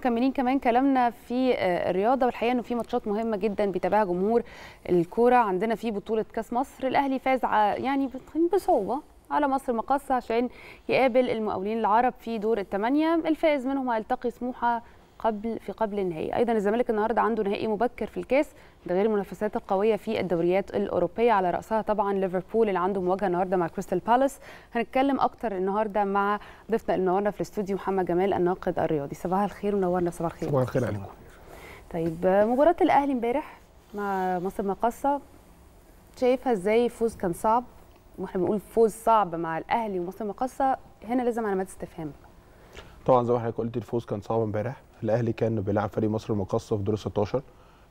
مكملين كمان كلامنا في آه، الرياضه والحقيقه انه في ماتشات مهمه جدا بيتابعها جمهور الكوره عندنا في بطوله كاس مصر الاهلي فاز يعني بصعوبه على مصر مقاصة عشان يقابل المقاولين العرب في دور الثمانيه الفائز منهم هيلتقي سموحه قبل في قبل النهائي ايضا الزمالك النهارده عنده نهائي مبكر في الكاس ده غير المنافسات القويه في الدوريات الاوروبيه على راسها طبعا ليفربول اللي عنده مواجهه النهارده مع كريستال بالاس هنتكلم اكتر النهارده مع ضيفنا اللي في الاستوديو محمد جمال الناقد الرياضي صباح الخير ونورنا صباح الخير صباح الخير عليكم طيب مباراه الاهلي امبارح مع مصر مقصه شايفها ازاي فوز كان صعب واحنا بنقول فوز صعب مع الاهلي ومصر مقصه هنا لازم علامات استفهام طبعا زي ما حضرتك قلت الفوز كان صعب امبارح الاهلي كان بيلعب فريق مصر المقصه في دور 16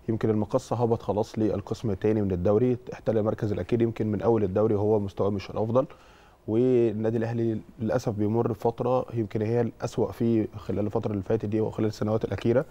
يمكن المقصه هبط خلاص للقسم الثاني من الدوري احتل المركز الاكيد يمكن من اول الدوري وهو مستواه مش الافضل والنادي الاهلي للاسف بيمر بفتره يمكن هي الاسوا فيه خلال الفتره اللي فاتت دي وخلال السنوات الاخيره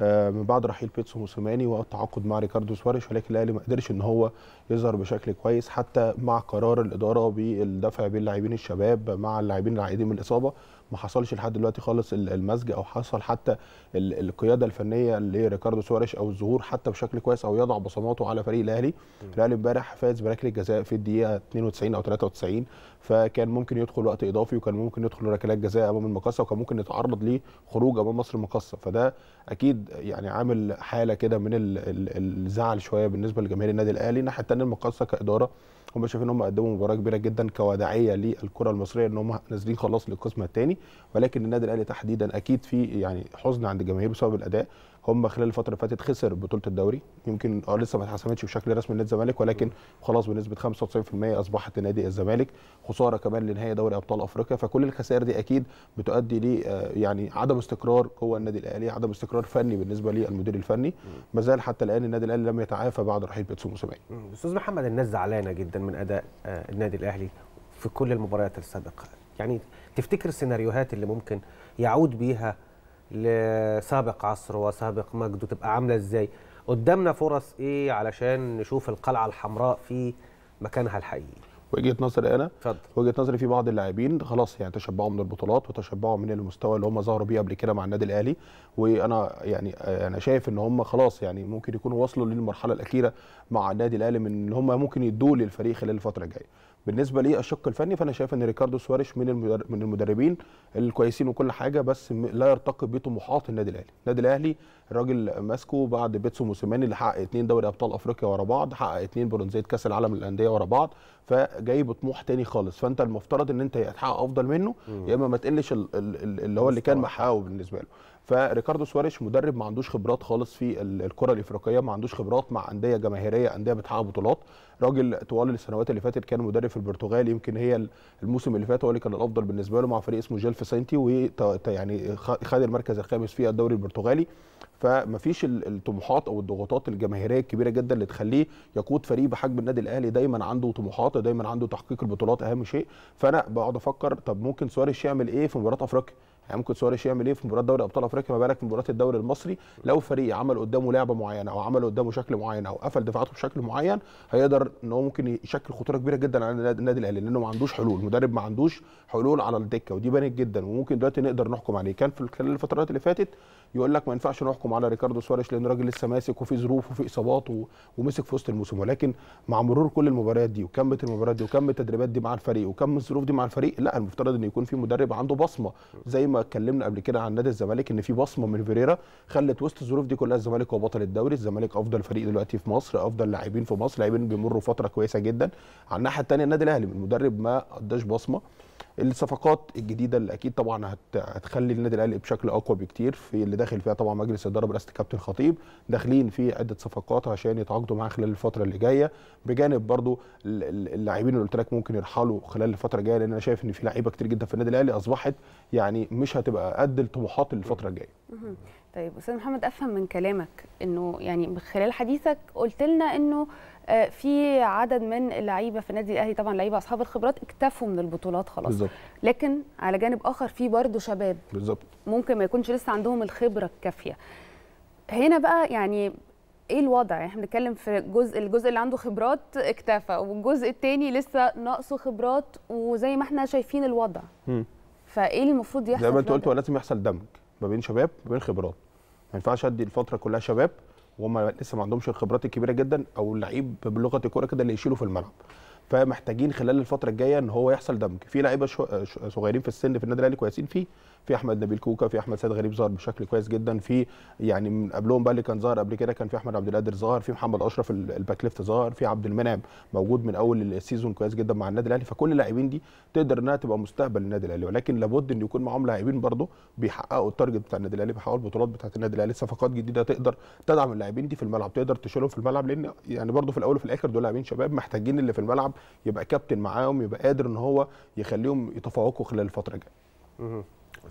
آه من بعد رحيل بيتسو موسيماني والتعاقد مع ريكاردو سواريش ولكن الاهلي ما قدرش ان هو يظهر بشكل كويس حتى مع قرار الاداره بالدفع باللاعبين الشباب مع اللاعبين العائدين من الاصابه ما حصلش لحد دلوقتي خالص المزج او حصل حتى القياده الفنيه لريكاردو سواريش او الظهور حتى بشكل كويس او يضع بصماته على فريق الاهلي الاهلي امبارح فاز بركله جزاء في الدقيقه 92 او 93 فكان ممكن يدخل وقت اضافي وكان ممكن يدخل ركلات جزاء امام المقصه وكان ممكن يتعرض لخروج امام مصر المقصه فده اكيد يعني عامل حاله كده من الزعل شويه بالنسبه لجماهير النادي الاهلي الناحيه الثانيه المقصه كاداره هم شايفين ان هم قدموا مباراه كبيره جدا كوداعيه للكره المصريه ان هم نازلين خلاص للقسم الثاني ولكن النادي الاهلي تحديدا اكيد في يعني حزن عند الجماهير بسبب الاداء هم خلال الفتره اللي فاتت خسر بطوله الدوري يمكن اه لسه ما اتحسمتش بشكل رسمي لنادي الزمالك ولكن خلاص بنسبه 95% اصبحت نادي الزمالك خساره كمان لنهائي دوري ابطال افريقيا فكل الخسائر دي اكيد بتؤدي ل آه، يعني عدم استقرار جوه النادي الاهلي عدم استقرار فني بالنسبه للمدير الفني ما زال حتى الان النادي الاهلي لم يتعافى بعد رحيل بيتسو موسيماني استاذ محمد الناس زعلانه جدا من اداء آه، النادي الاهلي في كل المباريات السابقه يعني تفتكر السيناريوهات اللي ممكن يعود بيها لسابق عصر وسابق مجد وتبقى عامله ازاي قدامنا فرص ايه علشان نشوف القلعه الحمراء في مكانها الحقيقي وجهه نظري انا اتفضل وجهه نظري في بعض اللاعبين خلاص يعني تشبعوا من البطولات وتشبعوا من المستوى اللي هم ظهروا بيه قبل كده مع النادي الاهلي وانا يعني آه، انا شايف ان هم خلاص يعني ممكن يكونوا وصلوا للمرحله الاخيره مع النادي الاهلي من ان هم ممكن يدوه للفريق خلال الفتره الجايه بالنسبه لي الشق الفني فانا شايف ان ريكاردو سواريش من من المدربين الكويسين وكل حاجه بس لا يرتقي بطموحات النادي الاهلي، النادي الاهلي راجل ماسكه بعد بيتسو موسيماني اللي حقق اثنين دوري ابطال افريقيا ورا بعض، حقق اثنين برونزيه كاس العالم للانديه ورا بعض، فجاي بطموح تاني خالص، فانت المفترض ان انت تحقق افضل منه يا اما ما تقلش اللي هو اللي كان محققه بالنسبه له. فريكاردو سواريش مدرب ما عندوش خبرات خالص في الكره الافريقيه ما عندوش خبرات مع انديه جماهيريه انديه بتحقق بطولات راجل طوال السنوات اللي فاتت كان مدرب في البرتغال يمكن هي الموسم اللي فات هو اللي كان الافضل بالنسبه له مع فريق اسمه جيلف ساينتي ويعني خد المركز الخامس في الدوري البرتغالي فمفيش الطموحات او الضغوطات الجماهيريه الكبيره جدا اللي تخليه يقود فريق بحجم النادي الاهلي دايما عنده طموحات دايما عنده تحقيق البطولات اهم شيء فانا بقعد افكر طب ممكن سواريش يعمل ايه في مباراه افريقيا يعني ممكن سواريش يعمل ايه في مباراه دوري ابطال افريقيا ما بالك في مباراه الدوري المصري لو فريق عمل قدامه لعبه معينه او عمل قدامه شكل معين او قفل دفاعاته بشكل معين هيقدر ان هو ممكن يشكل خطوره كبيره جدا على النادي الاهلي لانه ما عندوش حلول المدرب ما عندوش حلول على الدكه ودي بانت جدا وممكن دلوقتي نقدر نحكم عليه كان في خلال الفترات اللي فاتت يقول لك ما ينفعش نحكم على ريكاردو سواريش لان راجل لسه ماسك وفي ظروف وفي اصابات ومسك في وسط الموسم ولكن مع مرور كل المباريات دي وكم المباريات دي وكم التدريبات دي مع الفريق وكم الظروف دي مع الفريق لا المفترض ان يكون في مدرب عنده بصمه زي ما اتكلمنا قبل كده عن نادي الزمالك ان في بصمه من فيريرا خلت وسط الظروف دي كلها الزمالك هو بطل الدوري الزمالك افضل فريق دلوقتي في مصر افضل لاعبين في مصر لاعبين بيمروا فتره كويسه جدا على الناحيه الثانيه النادي الاهلي المدرب ما قداش بصمه الصفقات الجديده اللي اكيد طبعا هتخلي النادي الاهلي بشكل اقوى بكتير في اللي داخل فيها طبعا مجلس الاداره برئاسه الكابتن خطيب داخلين في عده صفقات عشان يتعاقدوا معاه خلال الفتره اللي جايه بجانب برضو اللاعبين اللي قلت لك ممكن يرحلوا خلال الفتره الجايه لان انا شايف ان في لعيبه كتير جدا في النادي الاهلي اصبحت يعني مش هتبقى قد الطموحات الفتره الجايه طيب استاذ محمد افهم من كلامك انه يعني من خلال حديثك قلت لنا انه آه، في عدد من اللعيبه في النادي الاهلي طبعا لعيبه اصحاب الخبرات اكتفوا من البطولات خلاص بالزبط. لكن على جانب اخر في برضه شباب بالزبط. ممكن ما يكونش لسه عندهم الخبره الكافيه هنا بقى يعني ايه الوضع يعني احنا بنتكلم في جزء الجزء اللي عنده خبرات اكتفى والجزء الثاني لسه ناقصه خبرات وزي ما احنا شايفين الوضع م. فايه المفروض يحصل زي ما انت قلت ولازم لازم يحصل دمج ما بين شباب ما بين خبرات ما ينفعش ادي الفتره كلها شباب وهم لسه ما عندهمش الخبرات الكبيره جدا او اللعيب بلغه الكوره كده اللي يشيله في الملعب فمحتاجين خلال الفتره الجايه ان هو يحصل دمج في لعيبه صغيرين في السن في النادي الاهلي كويسين فيه في احمد نبيل كوكا في احمد سيد غريب ظهر بشكل كويس جدا في يعني من قبلهم بقى اللي كان ظاهر قبل كده كان في احمد عبد القادر ظهر في محمد اشرف الباك ليفت ظهر في عبد المنعم موجود من اول السيزون كويس جدا مع النادي الاهلي فكل اللاعبين دي تقدر انها تبقى مستقبل النادي الاهلي ولكن لابد ان يكون معاهم لاعبين برضه بيحققوا التارجت بتاع النادي الاهلي بيحققوا البطولات بتاعه النادي الاهلي صفقات جديده تقدر تدعم اللاعبين دي في الملعب تقدر تشيلهم في الملعب لان يعني برضه في الاول وفي الاخر دول لاعبين شباب محتاجين اللي في الملعب الملعب يبقى كابتن معاهم يبقى قادر ان هو يخليهم يتفوقوا خلال الفتره الجايه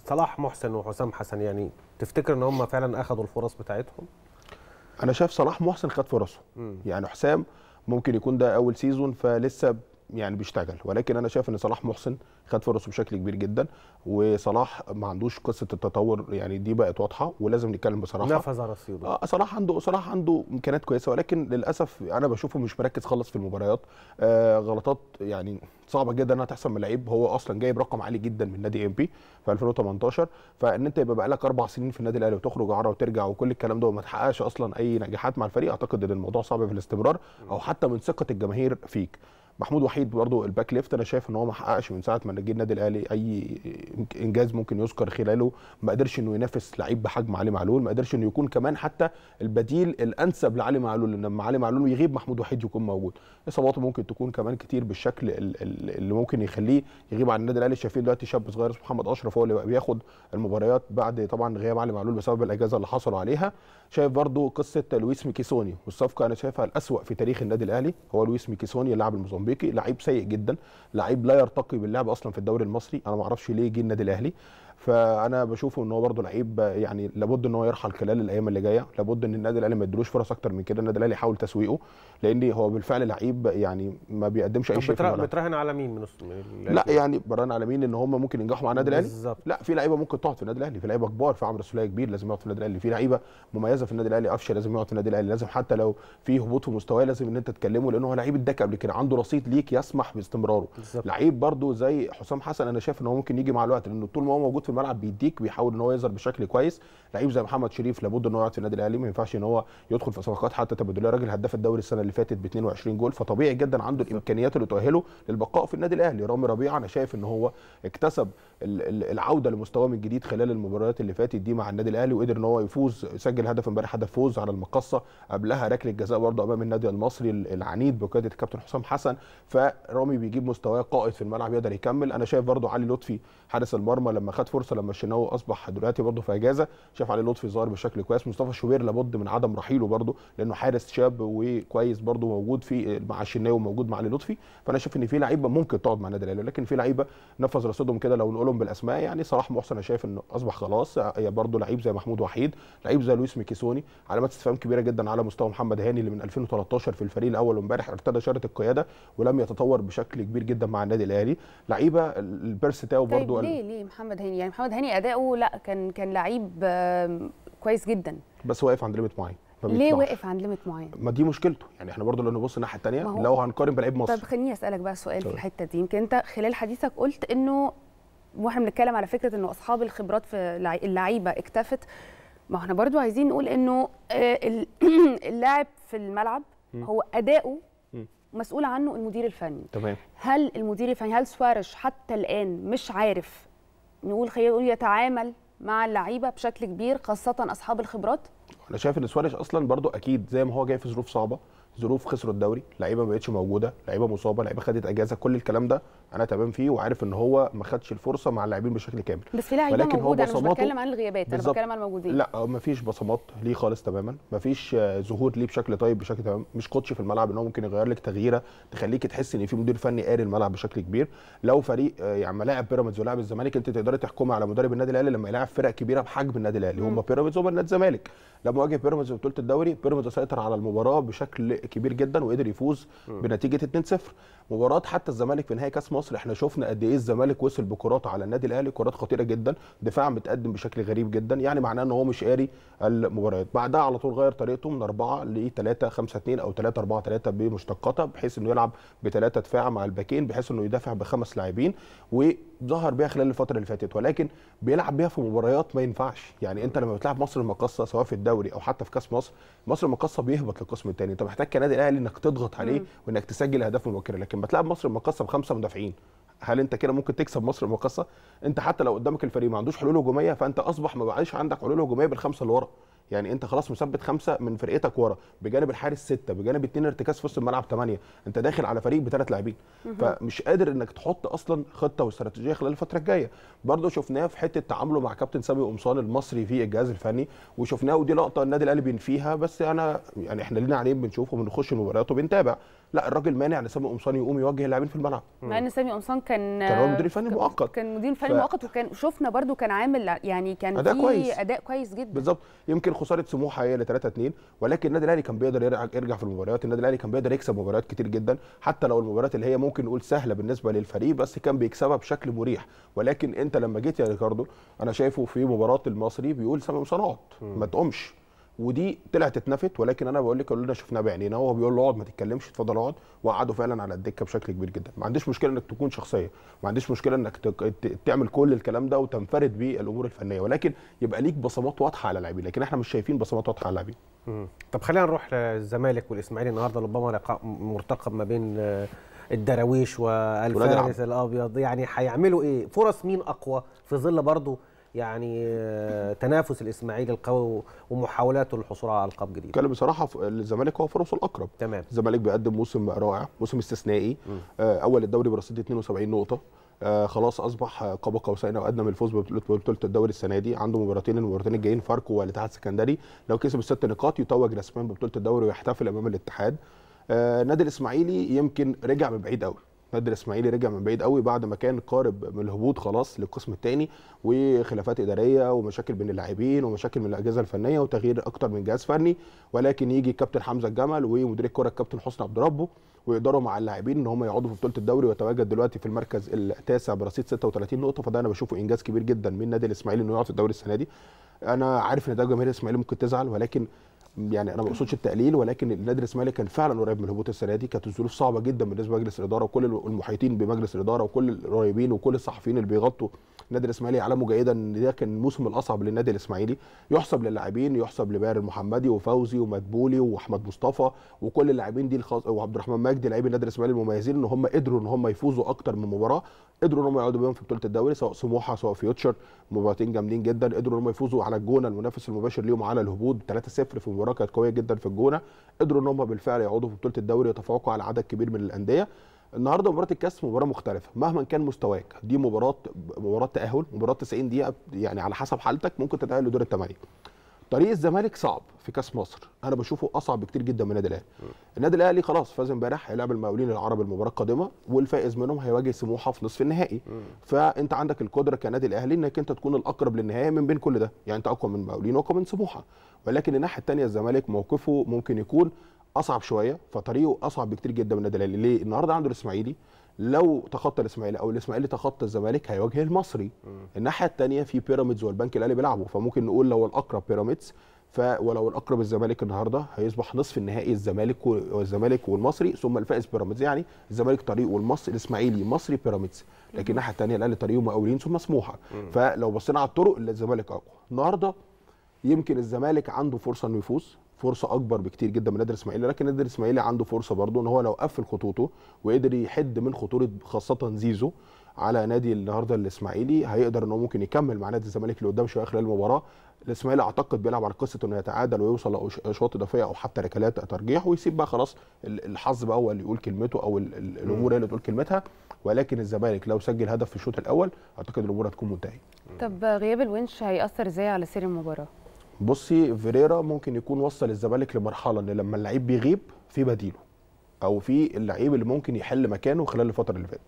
صلاح محسن وحسام حسن يعني تفتكر ان هم فعلا اخذوا الفرص بتاعتهم انا شايف صلاح محسن خد فرصه يعني حسام ممكن يكون ده اول سيزون فلسه يعني بيشتغل ولكن انا شايف ان صلاح محسن خد فرصه بشكل كبير جدا وصلاح ما عندوش قصه التطور يعني دي بقت واضحه ولازم نتكلم بصراحه نفذ رصيده آه صلاح عنده صلاح عنده امكانيات كويسه ولكن للاسف انا بشوفه مش مركز خالص في المباريات آه غلطات يعني صعبه جدا انها تحصل من لعيب هو اصلا جايب رقم عالي جدا من نادي ام بي في 2018 فان انت يبقى بقالك اربع سنين في النادي الاهلي وتخرج عرة وترجع وكل الكلام ده وما تحققش اصلا اي نجاحات مع الفريق اعتقد ان الموضوع صعب في الاستمرار او حتى من ثقه الجماهير فيك محمود وحيد برضه الباك ليفت انا شايف ان هو ما حققش من ساعه ما جه النادي الاهلي اي انجاز ممكن يذكر خلاله ما قدرش انه ينافس لعيب بحجم علي معلول ما قدرش انه يكون كمان حتى البديل الانسب لعلي معلول لما علي معلول يغيب محمود وحيد يكون موجود اصاباته ممكن تكون كمان كتير بالشكل اللي ممكن يخليه يغيب عن النادي الاهلي شايفين دلوقتي شاب صغير اسمه محمد اشرف هو اللي بياخد المباريات بعد طبعا غياب علي معلول بسبب الاجازه اللي حصلوا عليها شايف برضه قصه لويس ميكيسوني والصفقه انا شايفها الاسوا في تاريخ النادي الاهلي هو لويس ميكيسوني اللاعب بيكي لعيب سيء جدا لعيب لا يرتقي باللعب اصلا في الدوري المصري انا ما اعرفش ليه جه النادي الاهلي فانا بشوفه ان هو برده لعيب يعني لابد ان هو يرحل خلال الايام اللي جايه لابد ان النادي الاهلي ما يدلوش فرص اكتر من كده النادي الاهلي يحاول تسويقه لان هو بالفعل لعيب يعني ما بيقدمش اي شيء بتراهن على مين من لا يعني براهن على مين ان هم ممكن ينجحوا مع النادي الاهلي بالظبط لا في لعيبه ممكن تقعد في النادي الاهلي في لعيبه كبار في عمرو السوليه كبير لازم يقعد في النادي الاهلي في لعيبه مميزه في النادي الاهلي قفشه لازم يقعد في النادي الاهلي لازم حتى لو في هبوط في مستواه لازم ان انت تكلمه لان هو لعيب اداك قبل كده عنده رصيد ليك يسمح باستمراره لعيب برده زي حسام حسن انا شايف ان هو ممكن يجي مع الوقت لانه طول ما هو موجود الملعب بيديك بيحاول ان هو يظهر بشكل كويس لعيب زي محمد شريف لابد ان هو يقعد في النادي الاهلي ما ينفعش ان هو يدخل في صفقات حتى تبادليه راجل هداف الدوري السنه اللي فاتت ب 22 جول فطبيعي جدا عنده الامكانيات اللي تؤهله للبقاء في النادي الاهلي رامي ربيعه انا شايف ان هو اكتسب العوده لمستواه من جديد خلال المباريات اللي فاتت دي مع النادي الاهلي وقدر ان هو يفوز سجل هدف امبارح هدف فوز على المقصه قبلها ركله جزاء برضه امام النادي المصري العنيد بقياده الكابتن حسام حسن فرامي بيجيب مستواه قائد في الملعب يقدر يكمل انا شايف برضه علي لطفي حارس المرمى لما خد فرصه فرصه لما الشناوي اصبح دلوقتي برضه في اجازه شاف علي لطفي ظاهر بشكل كويس مصطفى شوبير لابد من عدم رحيله برضه لانه حارس شاب وكويس برضه موجود في مع الشناوي وموجود مع علي لطفي فانا شايف ان في لعيبه ممكن تقعد مع النادي الاهلي لكن في لعيبه نفذ رصيدهم كده لو نقولهم بالاسماء يعني صلاح محسن انا شايف انه اصبح خلاص برضه لعيب زي محمود وحيد لعيب زي لويس ميكيسوني علامات استفهام كبيره جدا على مستوى محمد هاني اللي من 2013 في الفريق الاول امبارح ارتدى شاره القياده ولم يتطور بشكل كبير جدا مع النادي الاهلي لعيبه البيرس تاو طيب برضه طيب ليه ليه محمد هاني يعني محمد هاني اداؤه لا كان كان لعيب كويس جدا بس واقف عند ليميت معين ليه واقف عند ليميت معين؟ ما دي مشكلته يعني احنا برضه لو نبص الناحيه الثانيه لو هنقارن بلعيب مصر طب خليني اسالك بقى سؤال في الحته دي يمكن انت خلال حديثك قلت انه واحنا بنتكلم على فكره انه اصحاب الخبرات في اللعيبه اكتفت ما احنا برضو عايزين نقول انه آه، اللاعب في الملعب هو اداؤه مسؤول عنه المدير الفني تمام هل المدير الفني هل سوارش حتى الان مش عارف نقول خلينا نقول يتعامل مع اللعيبه بشكل كبير خاصه اصحاب الخبرات انا شايف ان سواريز اصلا برضو اكيد زي ما هو جاي في ظروف صعبه ظروف خسروا الدوري لعيبه ما بقتش موجوده لعيبه مصابه لعيبه خدت اجازه كل الكلام ده انا تمام فيه وعارف ان هو ما خدش الفرصه مع اللاعبين بشكل كامل بس في لعيبه موجوده انا مش بتكلم عن الغيابات انا بتكلم عن الموجودين لا ما فيش بصمات ليه خالص تماما ما فيش ظهور ليه بشكل طيب بشكل تمام مش كوتش في الملعب ان هو ممكن يغير لك تغييره تخليك تحس ان في مدير فني قاري الملعب بشكل كبير لو فريق آه، يعني لاعب بيراميدز ولاعب الزمالك انت تقدري تحكمي على مدرب النادي الاهلي لما يلاعب فرق كبيره بحجم النادي الاهلي هم بيراميدز وهم النادي الزمالك لما واجه بيراميدز في بطوله الدوري بيراميدز سيطر على المباراه بشكل كبير جدا وقدر يفوز بنتيجه 2-0 مباراه حتى الزمالك في نهائي كاس مصر احنا شفنا قد ايه الزمالك وصل بكرات على النادي الاهلي كرات خطيره جدا دفاع متقدم بشكل غريب جدا يعني معناه ان هو مش قاري المباريات بعدها على طول غير طريقته من 4 ل 3 5 2 او 3 4 3 بمشتقاتها بحيث انه يلعب بثلاثه دفاع مع الباكين بحيث انه يدافع بخمس لاعبين و ظهر بيها خلال الفتره اللي فاتت ولكن بيلعب بيها في مباريات ما ينفعش يعني انت لما بتلعب مصر المقاصه سواء في الدوري او حتى في كاس مصر مصر المقاصه بيهبط للقسم الثاني انت محتاج كنادي الاهلي انك تضغط عليه مم. وانك تسجل اهداف مبكره لكن بتلعب مصر المقاصه بخمسه مدافعين هل انت كده ممكن تكسب مصر المقاصه انت حتى لو قدامك الفريق ما عندوش حلول هجوميه فانت اصبح ما بقاش عندك حلول هجوميه بالخمسه اللي ورا يعني انت خلاص مثبت خمسه من فرقتك ورا بجانب الحارس سته بجانب اثنين ارتكاز في وسط الملعب ثمانيه انت داخل على فريق بثلاث لاعبين فمش قادر انك تحط اصلا خطه واستراتيجيه خلال الفتره الجايه برضه شفناه في حته تعامله مع كابتن سامي قمصان المصري في الجهاز الفني وشفناه ودي لقطه النادي الاهلي بينفيها بس انا يعني احنا لينا عليه بنشوفه بنخش المباريات وبنتابع لا الراجل مانع ان سامي قمصان يقوم يوجه اللاعبين في الملعب مع ان سامي قمصان كان كان هو المدير الفني المؤقت كان مدير فني ف... مؤقت وكان شفنا برده كان عامل يعني كان أداء كويس. اداء كويس جدا بالظبط يمكن خساره سموحه هي اللي 3 2 ولكن النادي الاهلي كان بيقدر يرجع في المباريات النادي الاهلي كان بيقدر يكسب مباريات كتير جدا حتى لو المباريات اللي هي ممكن نقول سهله بالنسبه للفريق بس كان بيكسبها بشكل مريح ولكن انت لما جيت يا ريكاردو انا شايفه في مباراه المصري بيقول سامي قمصان ما تقومش ودي طلعت اتنفت ولكن انا بقول لك اللي انا شفناه بعينينا هو بيقول له اقعد ما تتكلمش اتفضل اقعد وقعده فعلا على الدكه بشكل كبير جدا ما عنديش مشكله انك تكون شخصيه ما عنديش مشكله انك تعمل كل الكلام ده وتنفرد بالامور الفنيه ولكن يبقى ليك بصمات واضحه على اللاعبين لكن احنا مش شايفين بصمات واضحه على اللاعبين طب خلينا نروح للزمالك والاسماعيلي النهارده ربما لقاء مرتقب ما بين آه، الدراويش والفارس الابيض يعني هيعملوا ايه فرص مين اقوى في ظل برضه يعني آه، تنافس الاسماعيلي القوي ومحاولاته للحصول على القاب جديد كان بصراحه الزمالك هو فرصه الاقرب تمام الزمالك بيقدم موسم رائع موسم استثنائي آه اول الدوري برصيد 72 نقطه آه خلاص اصبح قاب قوسين او ادنى من الفوز ببطوله الدوري السنه دي عنده مباراتين المباراتين الجايين فاركو والاتحاد السكندري لو كسب الست نقاط يتوج رسميا ببطوله الدوري ويحتفل امام الاتحاد آه نادي الاسماعيلي يمكن رجع من بعيد قوي نادي الاسماعيلي رجع من بعيد قوي بعد ما كان قارب من الهبوط خلاص للقسم الثاني وخلافات اداريه ومشاكل بين اللاعبين ومشاكل من الاجهزه الفنيه وتغيير اكتر من جهاز فني ولكن يجي الكابتن حمزه الجمل ومدير الكره الكابتن حسني عبد ربه ويقدروا مع اللاعبين ان هم يقعدوا في بطوله الدوري ويتواجد دلوقتي في المركز التاسع برصيد 36 نقطه فده انا بشوفه انجاز كبير جدا من نادي الاسماعيلي انه يقعد في الدوري السنه دي انا عارف ان ده جماهير الاسماعيلي ممكن تزعل ولكن يعني انا ما اقصدش التقليل ولكن النادي الاسماعيلي كان فعلا قريب من الهبوط السنه دي كانت الظروف صعبه جدا بالنسبه لمجلس الاداره وكل المحيطين بمجلس الاداره وكل القريبين وكل الصحفيين اللي بيغطوا النادي الاسماعيلي يعلموا جيدا ان ده كان الموسم الاصعب للنادي الاسماعيلي يحسب للاعبين يحسب لباير المحمدي وفوزي ومدبولي واحمد مصطفى وكل اللاعبين دي الخاص وعبد الرحمن مجدي لاعبي النادي الاسماعيلي المميزين ان هم قدروا ان هم يفوزوا اكتر من مباراه قدروا ان هم يقعدوا بيهم في بطوله الدوري سواء سموحه سواء فيوتشر مباراتين جامدين جدا قدروا ان هم يفوزوا على الجونه المنافس المباشر ليهم على الهبوط 3-0 في المباراه كانت قويه جدا في الجونه قدروا ان هم بالفعل يعودوا في بطوله الدوري يتفوقوا على عدد كبير من الانديه النهارده مباراه الكاس مباراه مختلفه مهما كان مستواك دي مباراه مباراه تاهل مباراه 90 دقيقه يعني على حسب حالتك ممكن تتاهل لدور الثمانيه طريق الزمالك صعب في كاس مصر انا بشوفه اصعب بكتير جدا من النادي الاهلي النادي الاهلي خلاص فاز امبارح هيلعب المقاولين العرب المباراه القادمه والفائز منهم هيواجه سموحه في نصف النهائي م. فانت عندك القدره كنادي الاهلي انك انت تكون الاقرب للنهائي من بين كل ده يعني انت اقوى من المقاولين واقوى من سموحه ولكن الناحيه الثانيه الزمالك موقفه ممكن يكون اصعب شويه فطريقه اصعب بكتير جدا من النادي الاهلي ليه النهارده عنده الاسماعيلي لو تخطى الاسماعيلي او الاسماعيلي تخطى الزمالك هيواجه المصري م. الناحيه الثانيه في بيراميدز والبنك الاهلي بيلعبوا فممكن نقول لو الاقرب بيراميدز ف ولو الاقرب الزمالك النهارده هيصبح نصف النهائي الزمالك والزمالك والمصري ثم الفائز بيراميدز يعني الزمالك طريق والمصري الاسماعيلي مصري بيراميدز لكن الناحيه الثانيه الاهلي طريقه مقاولين ثم سموحه فلو بصينا على الطرق الزمالك اقوى النهارده يمكن الزمالك عنده فرصه انه يفوز فرصه اكبر بكتير جدا من نادر الاسماعيلي لكن نادر الاسماعيلي عنده فرصه برضه ان هو لو قفل خطوطه وقدر يحد من خطوره خاصه زيزو على نادي النهارده الاسماعيلي هيقدر ان هو ممكن يكمل مع نادي الزمالك اللي قدام شويه خلال المباراه الاسماعيلي اعتقد بيلعب على قصه انه يتعادل ويوصل لاشواط اضافيه او حتى ركلات ترجيح ويسيب بقى خلاص الحظ بقى هو اللي يقول كلمته او الامور هي اللي تقول كلمتها ولكن الزمالك لو سجل هدف في الشوط الاول اعتقد الامور هتكون منتهيه. طب غياب الونش هياثر ازاي على سير المباراه؟ بصي فيريرا ممكن يكون وصل الزمالك لمرحله ان لما اللعيب بيغيب في بديله او في اللعيب اللي ممكن يحل مكانه خلال الفتره اللي فاتت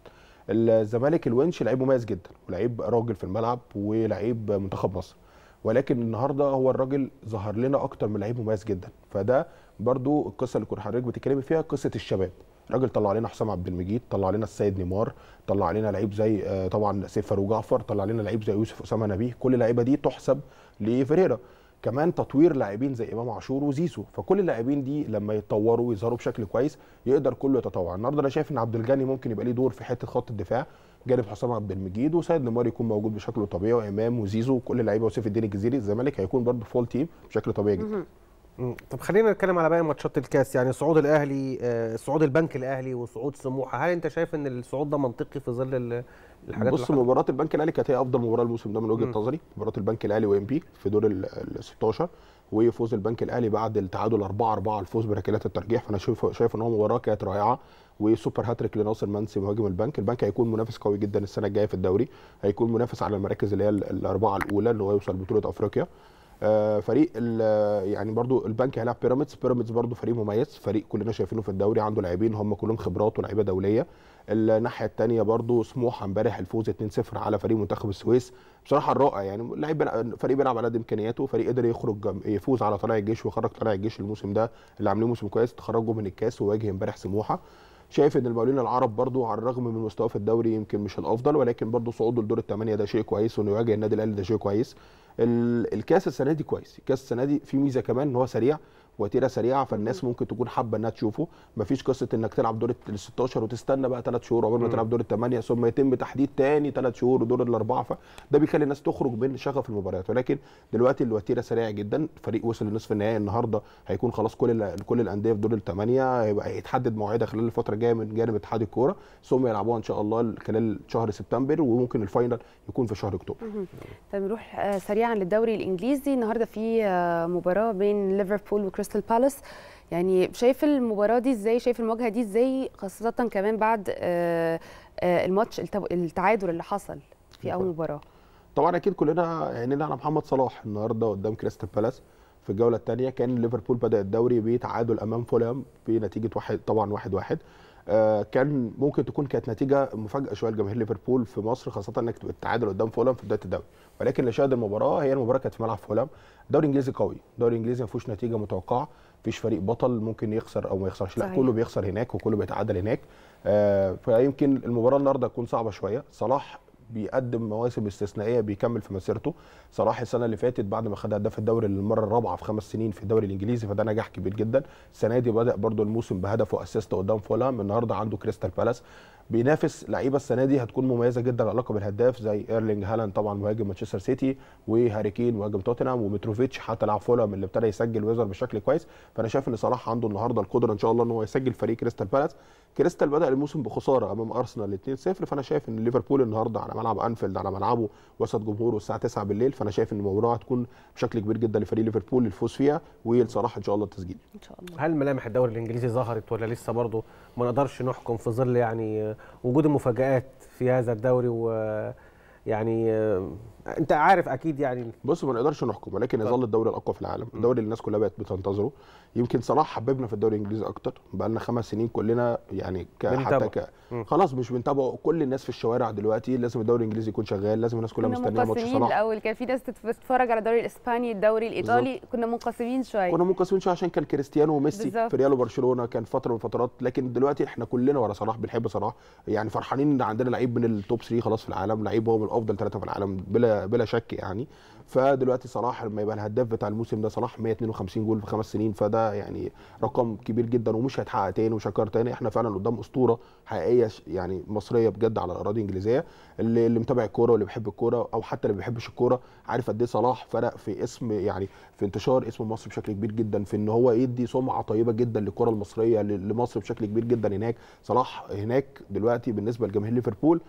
الزمالك الونش لعيب مميز جدا ولعيب راجل في الملعب ولعيب منتخب مصر ولكن النهارده هو الراجل ظهر لنا اكتر من لعيب مميز جدا فده برضو القصه اللي كنت حضرتك بتتكلمي فيها قصه الشباب الراجل طلع علينا حسام عبد المجيد طلع علينا السيد نيمار طلع علينا لعيب زي آه، طبعا سيف فاروق جعفر طلع علينا لعيب زي يوسف اسامه نبيه كل اللعيبه دي تحسب لفريرا كمان تطوير لاعبين زي امام عاشور وزيزو فكل اللاعبين دي لما يتطوروا ويظهروا بشكل كويس يقدر كله يتطوع النهارده انا شايف ان عبد الغني ممكن يبقى ليه دور في حته خط الدفاع جانب حسام عبد المجيد وسيد نيمار يكون موجود بشكل طبيعي وامام وزيزو وكل اللعيبه وسيف الدين الجزيري الزمالك هيكون برده فول تيم بشكل طبيعي جدا طب خلينا نتكلم على باقي ماتشات الكاس يعني صعود الاهلي آه، صعود البنك الاهلي وصعود سموحه هل انت شايف ان الصعود ده منطقي في ظل الحاجات بص مباراه البنك الاهلي كانت هي افضل مباراه الموسم ده من وجهه نظري مباراه البنك الاهلي وام بي في دور ال 16 وفوز البنك الاهلي بعد التعادل 4 4 الفوز بركلات الترجيح فانا شايف شايف ان هو مباراه كانت رائعه وسوبر هاتريك لناصر منسي مهاجم البنك البنك هيكون منافس قوي جدا السنه الجايه في الدوري هيكون منافس على المراكز اللي هي الاربعه الاولى اللي هو يوصل بطوله افريقيا آه، فريق يعني برضو البنك هيلعب بيراميدز بيراميدز برضو فريق مميز فريق كلنا شايفينه في الدوري عنده لاعبين هم كلهم خبرات ولاعيبه دوليه الناحيه الثانيه برضو سموحه امبارح الفوز 2-0 على فريق منتخب السويس بصراحه رائع يعني لعيب فريق بيلعب على قد امكانياته فريق قدر يخرج يفوز على طلائع الجيش ويخرج طلائع الجيش الموسم ده اللي عاملين موسم كويس تخرجوا من الكاس وواجه امبارح سموحه شايف ان المقاولين العرب برضو على الرغم من مستواه في الدوري يمكن مش الافضل ولكن برضو صعوده لدور الثمانيه ده شيء كويس وانه يواجه النادي الاهلي ده شيء كويس الكاس السنه دي كويس الكاس السنه دي في ميزه كمان ان هو سريع وتيره سريعه فالناس ممكن تكون حابه انها تشوفه مفيش قصه انك تلعب دور ال 16 وتستنى بقى ثلاث شهور عقبال ما تلعب دور الثمانيه ثم يتم تحديد ثاني ثلاث شهور ودور الاربعه فده بيخلي الناس تخرج من شغف المباريات ولكن دلوقتي الوتيره سريعه جدا الفريق وصل لنصف النهائي النهارده هيكون خلاص كل كل الانديه في دور الثمانيه هيبقى هيتحدد موعدها خلال الفتره الجايه من جانب اتحاد الكوره ثم يلعبوها ان شاء الله خلال شهر سبتمبر وممكن الفاينل يكون في شهر اكتوبر طيب نروح آه، سريعا للدوري الانجليزي النهارده في آه، مباراه بين ليفربول كريستال بالاس يعني شايف المباراه دي ازاي شايف المواجهه دي ازاي خاصه كمان بعد آه، آه، الماتش التعادل اللي حصل في اول مباراه طبعا اكيد كلنا عينينا على محمد صلاح النهارده قدام كريستال بالاس في الجوله الثانيه كان ليفربول بدا الدوري بتعادل امام فولهام بنتيجه واحد طبعا واحد واحد آه، كان ممكن تكون كانت نتيجه مفاجاه شويه لجماهير ليفربول في مصر خاصه انك تتعادل قدام فولام في بدايه الدوري ولكن اللي شهد المباراه هي المباراه كانت في ملعب فولام الدوري الانجليزي قوي الدوري الانجليزي ما فيهوش نتيجه متوقعه فيش فريق بطل ممكن يخسر او ما يخسرش لا كله بيخسر هناك وكله بيتعادل هناك آه فيمكن المباراه النهارده تكون صعبه شويه صلاح بيقدم مواسم استثنائيه بيكمل في مسيرته صلاح السنه اللي فاتت بعد ما خد هداف الدوري للمره الرابعه في خمس سنين في الدوري الانجليزي فده نجاح كبير جدا السنه دي بدا برده الموسم بهدف واسيست قدام فولهام النهارده عنده كريستال بالاس بينافس لعيبه السنه دي هتكون مميزه جدا على لقب الهداف زي ايرلينج هالاند طبعا مهاجم مانشستر سيتي وهاري كين مهاجم توتنهام ومتروفيتش حتى لاعب فولهام اللي ابتدى يسجل ويظهر بشكل كويس فانا شايف ان صلاح عنده النهارده القدره ان شاء الله ان هو يسجل فريق كريستال بالاس كريستال بدا الموسم بخساره امام ارسنال 2-0 فانا شايف ان ليفربول النهارده على ملعب انفيلد على ملعبه وسط جمهوره الساعه 9 بالليل فانا شايف ان المباراه هتكون بشكل كبير جدا لفريق ليفربول للفوز فيها ولصلاح ان شاء الله التسجيل ان شاء الله هل ملامح الدوري الانجليزي ظهرت ولا لسه برضه ما نقدرش نحكم في ظل يعني وجود المفاجات في هذا الدوري و يعني انت عارف اكيد يعني بص ما نقدرش نحكم ولكن يظل الدوري الاقوى في العالم الدوري اللي الناس كلها بقت بتنتظره يمكن صلاح حببنا في الدوري الانجليزي اكتر بقى لنا خمس سنين كلنا يعني ك... حتى ك... خلاص مش بنتابعه كل الناس في الشوارع دلوقتي لازم الدوري الانجليزي يكون شغال لازم الناس كلها مستنيه ماتش صلاح الاول كان في ناس بتتفرج على الدوري الاسباني الدوري الايطالي بالزبط. كنا منقسمين شويه كنا منقسمين شويه عشان كان كريستيانو وميسي بالزبط. في ريال وبرشلونه كان فتره من الفترات لكن دلوقتي احنا كلنا ورا صلاح بنحب صلاح يعني فرحانين ان عندنا لعيب من التوب 3 خلاص في العالم لعيب هو من افضل ثلاثه في العالم بلا بلا شك يعني فدلوقتي صلاح لما يبقى الهداف بتاع الموسم ده صلاح 152 جول في خمس سنين فده يعني رقم كبير جدا ومش هيتحقق تاني وشكر تاني احنا فعلا قدام اسطوره حقيقيه يعني مصريه بجد على الاراضي الانجليزيه اللي, اللي متابع الكوره واللي بيحب الكوره او حتى اللي ما بيحبش الكوره عارف قد ايه صلاح فرق في اسم يعني في انتشار اسم مصر بشكل كبير جدا في ان هو يدي سمعه طيبه جدا للكره المصريه لمصر بشكل كبير جدا هناك صلاح هناك دلوقتي بالنسبه لجماهير ليفربول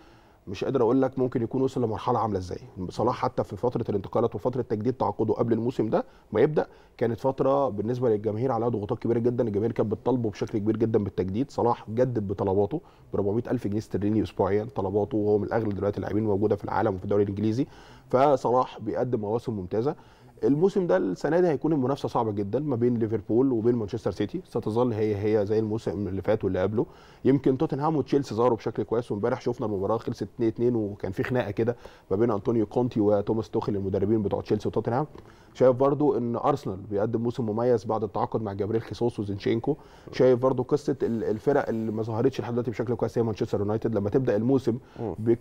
مش قادر اقول لك ممكن يكون وصل لمرحله عامله ازاي صلاح حتى في فتره الانتقالات وفتره تجديد تعاقده قبل الموسم ده ما يبدا كانت فتره بالنسبه للجماهير عليها ضغوطات كبيره جدا الجماهير كانت بتطالبه بشكل كبير جدا بالتجديد صلاح جدد بطلباته ب 400000 جنيه استرليني اسبوعيا طلباته وهو من اغلى دلوقتي اللاعبين الموجوده في العالم وفي الدوري الانجليزي فصلاح بيقدم مواسم ممتازه الموسم ده السنه دي هيكون المنافسه صعبه جدا ما بين ليفربول وبين مانشستر سيتي ستظل هي هي زي الموسم اللي فات واللي قبله يمكن توتنهام وتشيلسي ظهروا بشكل كويس وامبارح شفنا المباراه خلصت 2 2 وكان في خناقه كده ما بين انطونيو كونتي وتوماس توخيل المدربين بتوع تشيلسي وتوتنهام شايف برضو ان ارسنال بيقدم موسم مميز بعد التعاقد مع جابريل خيسوس وزينشينكو شايف برضو قصه الفرق اللي ما ظهرتش لحد دلوقتي بشكل كويس هي مانشستر يونايتد لما تبدا الموسم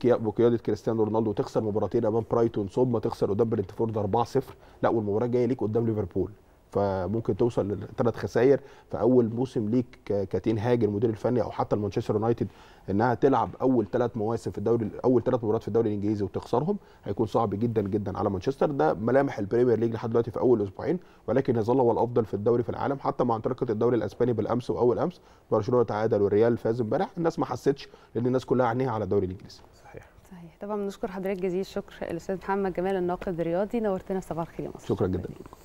بقياده كريستيانو رونالدو تخسر مباراتين امام برايتون ثم تخسر قدام برنتفورد 4-0 لا والمباراه الجايه ليك قدام ليفربول فممكن توصل لثلاث خسائر في اول موسم ليك كتين هاج المدير الفني او حتى المانشستر يونايتد انها تلعب اول ثلاث مواسم في الدوري اول ثلاث مباريات في الدوري الانجليزي وتخسرهم هيكون صعب جدا جدا على مانشستر ده ملامح البريمير ليج لحد دلوقتي في اول اسبوعين ولكن يظل هو الافضل في الدوري في العالم حتى مع انطلاقه الدوري الاسباني بالامس واول امس برشلونه تعادل والريال فاز امبارح الناس ما حستش لان الناس كلها عينيها على الدوري الانجليزي صحيح صحيح طبعا بنشكر حضرتك جزيل الشكر الاستاذ محمد جمال الناقد الرياضي نورتنا في صباح الخير يا مصر شكرا جدا لكم